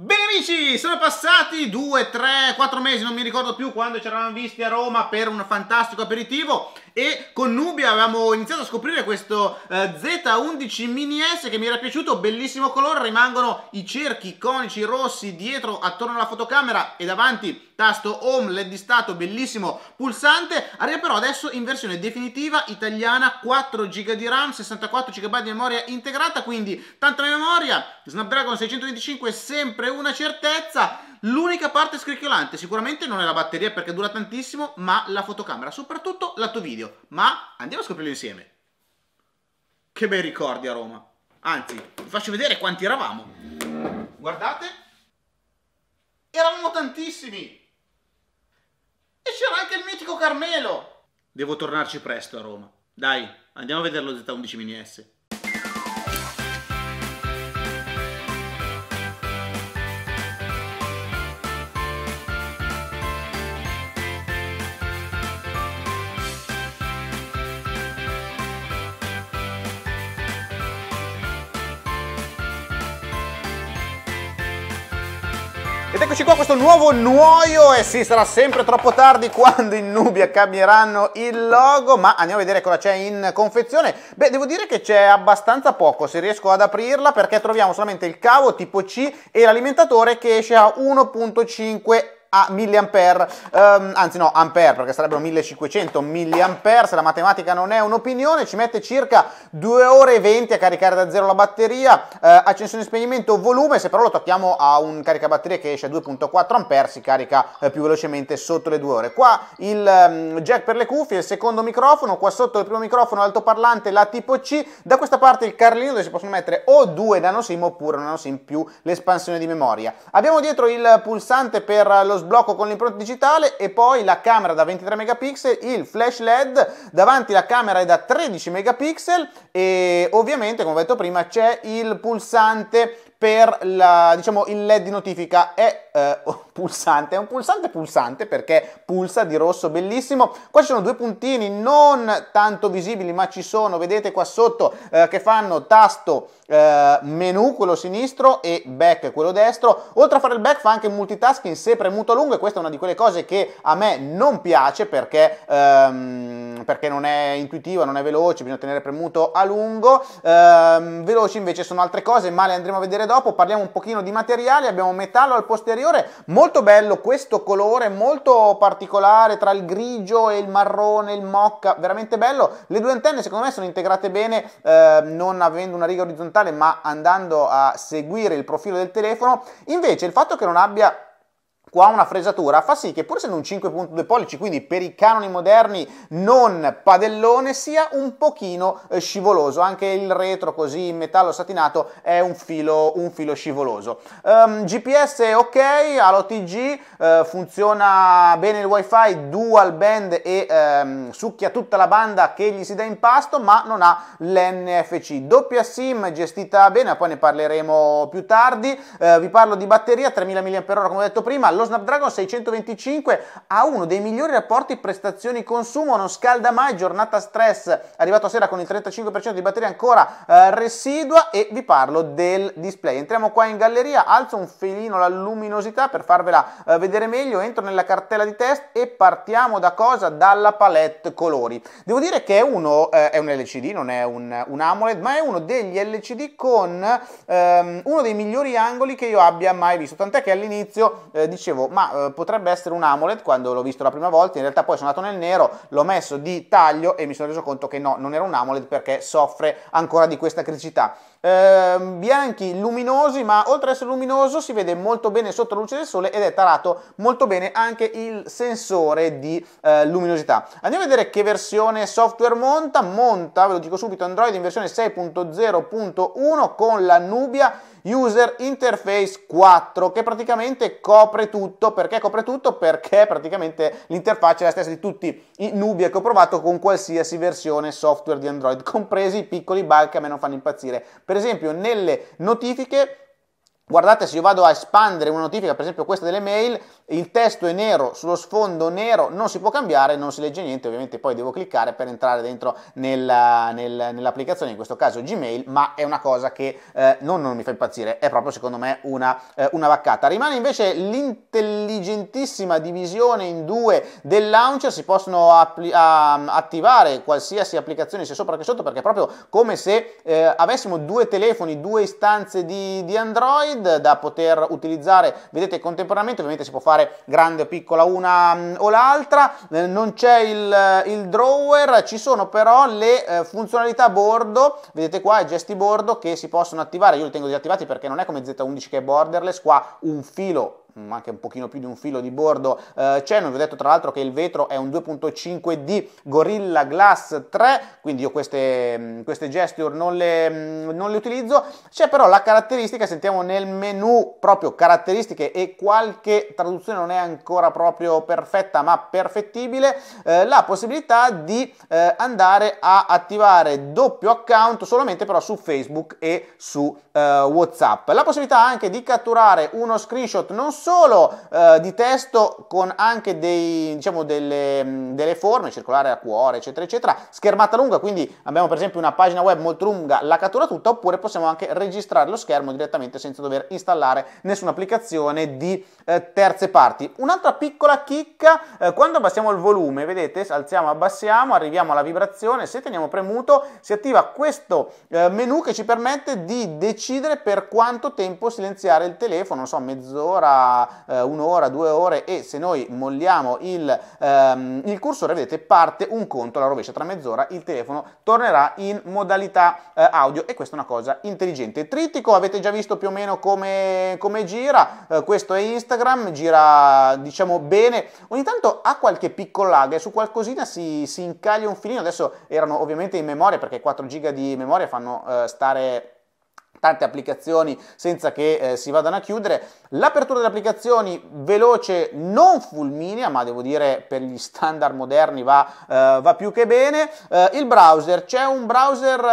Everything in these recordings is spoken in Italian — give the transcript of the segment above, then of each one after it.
Bene amici, sono passati 2, 3, 4 mesi, non mi ricordo più quando ci eravamo visti a Roma per un fantastico aperitivo e con Nubia avevamo iniziato a scoprire questo eh, Z11 Mini S che mi era piaciuto, bellissimo colore, rimangono i cerchi conici rossi dietro attorno alla fotocamera e davanti tasto home, led di stato, bellissimo pulsante, arriva però adesso in versione definitiva italiana 4 GB di RAM, 64 GB di memoria integrata, quindi tanta memoria, Snapdragon 625 è sempre una certezza, L'unica parte scricchiolante sicuramente non è la batteria perché dura tantissimo, ma la fotocamera, soprattutto lato video. Ma andiamo a scoprirlo insieme. Che bei ricordi a Roma. Anzi, vi faccio vedere quanti eravamo. Guardate. Eravamo tantissimi. E c'era anche il mitico Carmelo. Devo tornarci presto a Roma. Dai, andiamo a vederlo Z11 mini S. Ed eccoci qua questo nuovo nuoio e eh sì sarà sempre troppo tardi quando in Nubia cambieranno il logo ma andiamo a vedere cosa c'è in confezione beh devo dire che c'è abbastanza poco se riesco ad aprirla perché troviamo solamente il cavo tipo C e l'alimentatore che esce a 1.5 a mA, um, ehm, anzi no, ampere, perché sarebbero 1500 mA, se la matematica non è un'opinione, ci mette circa 2 ore e 20 a caricare da zero la batteria, uh, accensione spegnimento, volume, se però lo tocchiamo a un caricabatterie che esce a 2.4 A, si carica uh, più velocemente sotto le 2 ore. Qua il um, jack per le cuffie, il secondo microfono, qua sotto il primo microfono, altoparlante, la tipo C, da questa parte il carlino dove si possono mettere o due nanosim oppure un nanosim più l'espansione di memoria. Abbiamo dietro il pulsante per lo sblocco con l'impronta digitale e poi la camera da 23 megapixel, il flash LED, davanti la camera è da 13 megapixel e ovviamente come ho detto prima c'è il pulsante per la, diciamo, il LED di notifica, è eh, pulsante, è un pulsante pulsante perché pulsa di rosso bellissimo, qua ci sono due puntini non tanto visibili ma ci sono, vedete qua sotto eh, che fanno tasto eh, menu quello sinistro e back quello destro, oltre a fare il back fa anche il multitasking se premuto a lungo e questa è una di quelle cose che a me non piace perché, ehm, perché non è intuitiva, non è veloce, bisogna tenere premuto a lungo, ehm, veloci invece sono altre cose ma le andremo a vedere dopo, parliamo un pochino di materiali, abbiamo metallo al posteriore, superiore. Molto bello questo colore, molto particolare tra il grigio e il marrone, il mocca, veramente bello. Le due antenne secondo me sono integrate bene, eh, non avendo una riga orizzontale ma andando a seguire il profilo del telefono. Invece il fatto che non abbia qua una fresatura fa sì che pur essendo un 5.2 pollici, quindi per i canoni moderni non padellone, sia un pochino eh, scivoloso, anche il retro così in metallo satinato è un filo, un filo scivoloso. Um, ehm, GPS ok, all'OTG eh, funziona bene il wifi, dual band e ehm, succhia tutta la banda che gli si dà in pasto, ma non ha l'NFC. Doppia SIM gestita bene, poi ne parleremo più tardi. Eh, vi parlo di batteria, 3000 mAh come ho detto prima, lo Snapdragon 625 ha uno dei migliori rapporti prestazioni consumo, non scalda mai, giornata stress, arrivato a sera con il 35% di batteria ancora eh, residua e vi parlo del display. Entriamo qua in galleria, alzo un filino la luminosità per farvela eh, vedere meglio, entro nella cartella di test e partiamo da cosa? Dalla palette colori. Devo dire che è uno, eh, è un LCD, non è un, un, AMOLED, ma è uno degli LCD con ehm, uno dei migliori angoli che io abbia mai visto, tant'è che all'inizio eh, dicevo dicevo, ma eh, potrebbe essere un amulet quando l'ho visto la prima volta, in realtà poi sono andato nel nero, l'ho messo di taglio e mi sono reso conto che no, non era un amulet perché soffre ancora di questa criticità. Ehm, bianchi luminosi, ma oltre ad essere luminoso si vede molto bene sotto la luce del sole ed è tarato molto bene anche il sensore di eh, luminosità. Andiamo a vedere che versione software monta, monta, ve lo dico subito, Android in versione 6.0.1 con la Nubia User Interface 4 che praticamente copre tutto, perché copre tutto? Perché praticamente l'interfaccia è la stessa di tutti i Nubia che ho provato con qualsiasi versione software di Android, compresi i piccoli bug che a me non fanno impazzire per esempio nelle notifiche, guardate se io vado a espandere una notifica, per esempio questa delle mail, il testo è nero, sullo sfondo nero, non si può cambiare, non si legge niente, ovviamente poi devo cliccare per entrare dentro nella, nel, nell'applicazione, in questo caso Gmail, ma è una cosa che eh, non, non, mi fa impazzire, è proprio secondo me una, eh, una vaccata. Rimane invece l'intelligentissima divisione in due del launcher, si possono appli- attivare qualsiasi applicazione sia sopra che sotto perché è proprio come se eh, avessimo due telefoni, due istanze di, di Android da poter utilizzare, vedete contemporaneamente, ovviamente si può fare fare grande o piccola una mm, o l'altra, eh, non c'è il, eh, il, drawer, ci sono però le eh, funzionalità bordo, vedete qua i gesti bordo che si possono attivare, io li tengo disattivati perché non è come Z11 che è borderless, qua un filo anche un pochino più di un filo di bordo eh, c'è, non vi ho detto tra l'altro che il vetro è un 2.5D Gorilla Glass 3, quindi io queste, mm, queste gesture non le, mm, non le utilizzo, c'è però la caratteristica, sentiamo nel menu proprio caratteristiche e qualche traduzione non è ancora proprio perfetta ma perfettibile, eh, la possibilità di eh, andare a attivare doppio account solamente però su Facebook e su eh, Whatsapp, la possibilità anche di catturare uno screenshot non solo solo eh, di testo con anche dei, diciamo, delle, mm, delle, forme, circolare a cuore, eccetera, eccetera, schermata lunga, quindi abbiamo per esempio una pagina web molto lunga, la cattura tutta, oppure possiamo anche registrare lo schermo direttamente senza dover installare nessuna applicazione di eh, terze parti. Un'altra piccola chicca, eh, quando abbassiamo il volume, vedete, alziamo, abbassiamo, arriviamo alla vibrazione, se teniamo premuto si attiva questo eh, menu che ci permette di decidere per quanto tempo silenziare il telefono, non so, mezz'ora, eh, un'ora, due ore e se noi molliamo il, ehm, il cursore, vedete, parte un conto alla rovescia, tra mezz'ora il telefono tornerà in modalità eh, audio e questa è una cosa intelligente. trittico avete già visto più o meno come, come gira, eh, questo è Instagram, gira diciamo bene, ogni tanto ha qualche piccolo lag e eh, su qualcosina si, si incaglia un filino, adesso erano ovviamente in memoria perché 4 giga di memoria fanno eh, stare tante applicazioni senza che eh, si vadano a chiudere. L'apertura delle applicazioni veloce non fulminea, ma devo dire per gli standard moderni va, eh, va più che bene. Eh, il browser, c'è un browser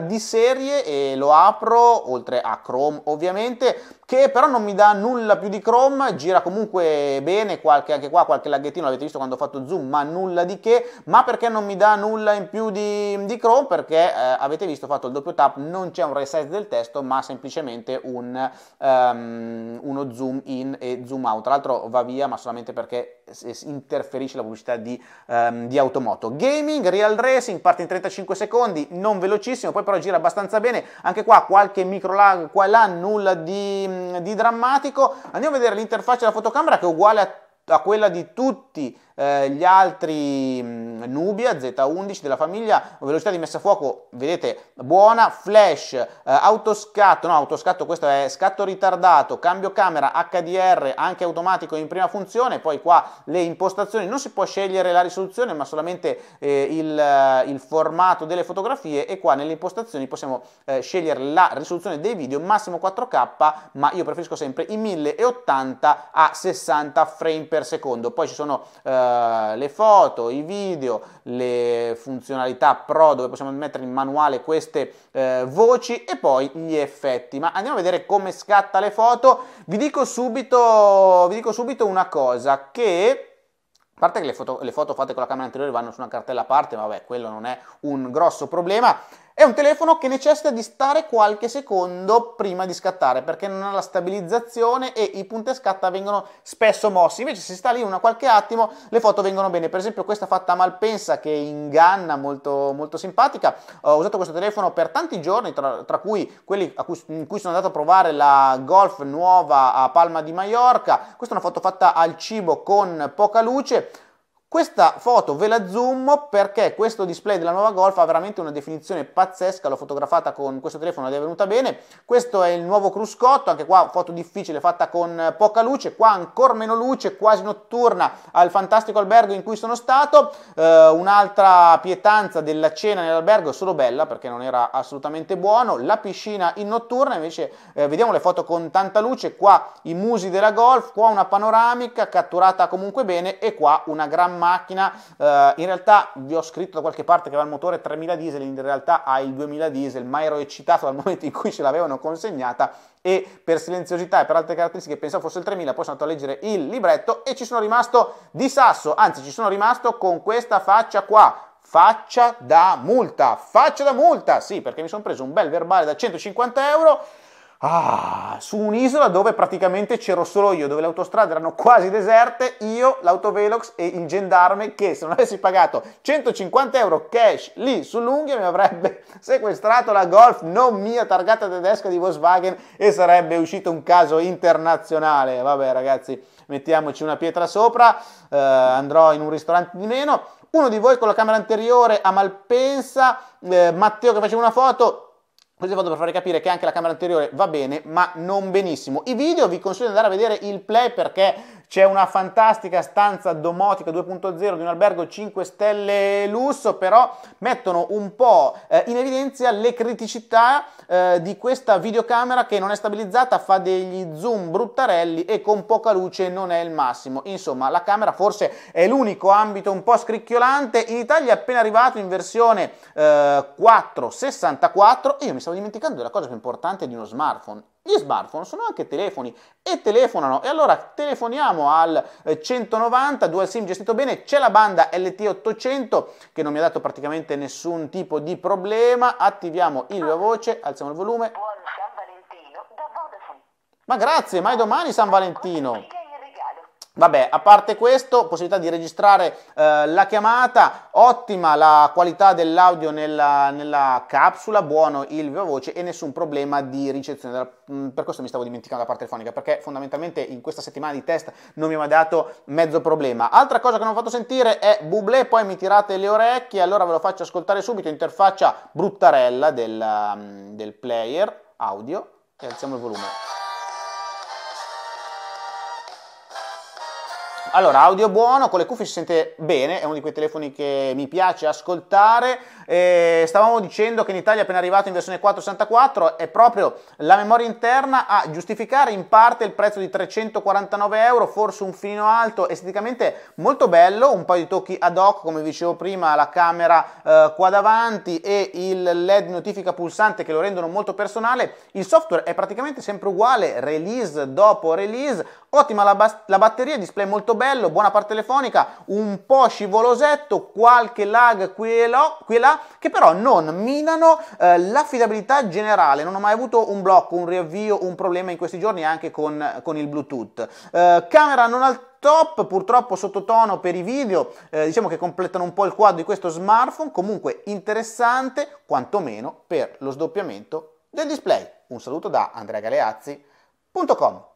eh, di serie e lo apro, oltre a Chrome ovviamente, che però non mi dà nulla più di Chrome, gira comunque bene, qualche, anche qua qualche laghettino, l'avete visto quando ho fatto zoom, ma nulla di che. Ma perché non mi dà nulla in più di, di Chrome? Perché eh, avete visto, ho fatto il doppio tap, non c'è un resize del testo, testo, ma semplicemente un, um, uno zoom in e zoom out. Tra l'altro va via, ma solamente perché interferisce la pubblicità di, um, di Automoto. Gaming, Real Racing, parte in 35 secondi, non velocissimo, poi però gira abbastanza bene. Anche qua qualche micro lag qua e là, nulla di, di drammatico. Andiamo a vedere l'interfaccia della fotocamera che è uguale a, a quella di tutti eh, gli altri mh, mm, Nubia Z11 della famiglia, velocità di messa a fuoco, vedete, buona, flash, eh, autoscatto, no autoscatto questo è scatto ritardato, cambio camera HDR anche automatico in prima funzione, poi qua le impostazioni, non si può scegliere la risoluzione ma solamente eh, il, eh, il, formato delle fotografie e qua nelle impostazioni possiamo eh, scegliere la risoluzione dei video, massimo 4K, ma io preferisco sempre i 1080 a 60 frame per secondo, poi ci sono eh, le foto, i video, le funzionalità pro dove possiamo mettere in manuale queste eh, voci e poi gli effetti. Ma andiamo a vedere come scatta le foto. Vi dico subito, vi dico subito una cosa che a parte che le foto, le foto, fatte con la camera anteriore vanno su una cartella a parte, ma vabbè, quello non è un grosso problema. È un telefono che necessita di stare qualche secondo prima di scattare perché non ha la stabilizzazione e i punti scatta vengono spesso mossi. Invece se sta lì una qualche attimo le foto vengono bene. Per esempio questa fatta a Malpensa che inganna molto, molto simpatica. Ho usato questo telefono per tanti giorni tra, tra cui quelli cui, in cui sono andato a provare la Golf nuova a Palma di Maiorca. Questa è una foto fatta al cibo con poca luce. Questa foto ve la zoom perché questo display della nuova Golf ha veramente una definizione pazzesca, l'ho fotografata con questo telefono ed è venuta bene. Questo è il nuovo cruscotto, anche qua foto difficile fatta con poca luce, qua ancora meno luce, quasi notturna al fantastico albergo in cui sono stato. Eh, un'altra pietanza della cena nell'albergo, solo bella perché non era assolutamente buono. La piscina in notturna invece, eh, vediamo le foto con tanta luce, qua i musi della Golf, qua una panoramica catturata comunque bene e qua una gran macchina, eh, in realtà vi ho scritto da qualche parte che aveva il motore 3000 diesel, in realtà ha il 2000 diesel, ma ero eccitato dal momento in cui ce l'avevano consegnata e per silenziosità e per altre caratteristiche pensavo fosse il 3000, poi sono andato a leggere il libretto e ci sono rimasto di sasso, anzi ci sono rimasto con questa faccia qua, faccia da multa, faccia da multa, sì perché mi sono preso un bel verbale da 150 euro Ah, su un'isola dove praticamente c'ero solo io, dove le autostrade erano quasi deserte, io, l'autovelox e il gendarme che se non avessi pagato 150 euro cash lì sull'unghia mi avrebbe sequestrato la Golf non mia targata tedesca di Volkswagen e sarebbe uscito un caso internazionale. Vabbè ragazzi, mettiamoci una pietra sopra, eh, andrò in un ristorante di meno. Uno di voi con la camera anteriore a Malpensa, eh, Matteo che faceva una foto, Così è modo per farvi capire che anche la camera anteriore va bene, ma non benissimo. I video vi consiglio di andare a vedere il play perché c'è una fantastica stanza domotica 2.0 di un albergo 5 stelle lusso, però mettono un po' eh, in evidenza le criticità eh, di questa videocamera che non è stabilizzata, fa degli zoom bruttarelli e con poca luce non è il massimo. Insomma, la camera forse è l'unico ambito un po' scricchiolante. In Italia è appena arrivato in versione 464 eh, e io mi stavo dimenticando della cosa più importante di uno smartphone, gli smartphone sono anche telefoni e telefonano. E allora telefoniamo al 190, eh, dual SIM gestito bene, c'è la banda LT800 che non mi ha dato praticamente nessun tipo di problema. Attiviamo il viva voce, alziamo il volume. Buon San Valentino da Vodafone. Ma grazie, mai domani San Valentino. Vabbè, a parte questo, possibilità di registrare eh, la chiamata, ottima la qualità dell'audio nella, nella, capsula, buono il viva voce e nessun problema di ricezione. Mm, per questo mi stavo dimenticando la parte telefonica, perché fondamentalmente in questa settimana di test non mi ha dato mezzo problema. Altra cosa che non ho fatto sentire è Bublé, poi mi tirate le orecchie, allora ve lo faccio ascoltare subito, interfaccia bruttarella del, mm, del player audio e alziamo il volume. Allora, audio buono, con le cuffie si sente bene, è uno di quei telefoni che mi piace ascoltare. Eh, stavamo dicendo che in Italia è appena arrivato in versione 464 è proprio la memoria interna a giustificare in parte il prezzo di 349 euro, forse un filino alto, esteticamente molto bello, un paio di tocchi ad hoc, come vi dicevo prima, la camera eh, qua davanti e il LED notifica pulsante che lo rendono molto personale. Il software è praticamente sempre uguale, release dopo release, ottima la, la batteria, display molto bello bello, buona parte telefonica, un po' scivolosetto, qualche lag qui e, là, che però non minano eh, l'affidabilità generale. Non ho mai avuto un blocco, un riavvio, un problema in questi giorni anche con, con il Bluetooth. Eh, camera non al top, purtroppo sottotono per i video, eh, diciamo che completano un po' il quadro di questo smartphone, comunque interessante quantomeno per lo sdoppiamento del display. Un saluto da andreagaleazzi.com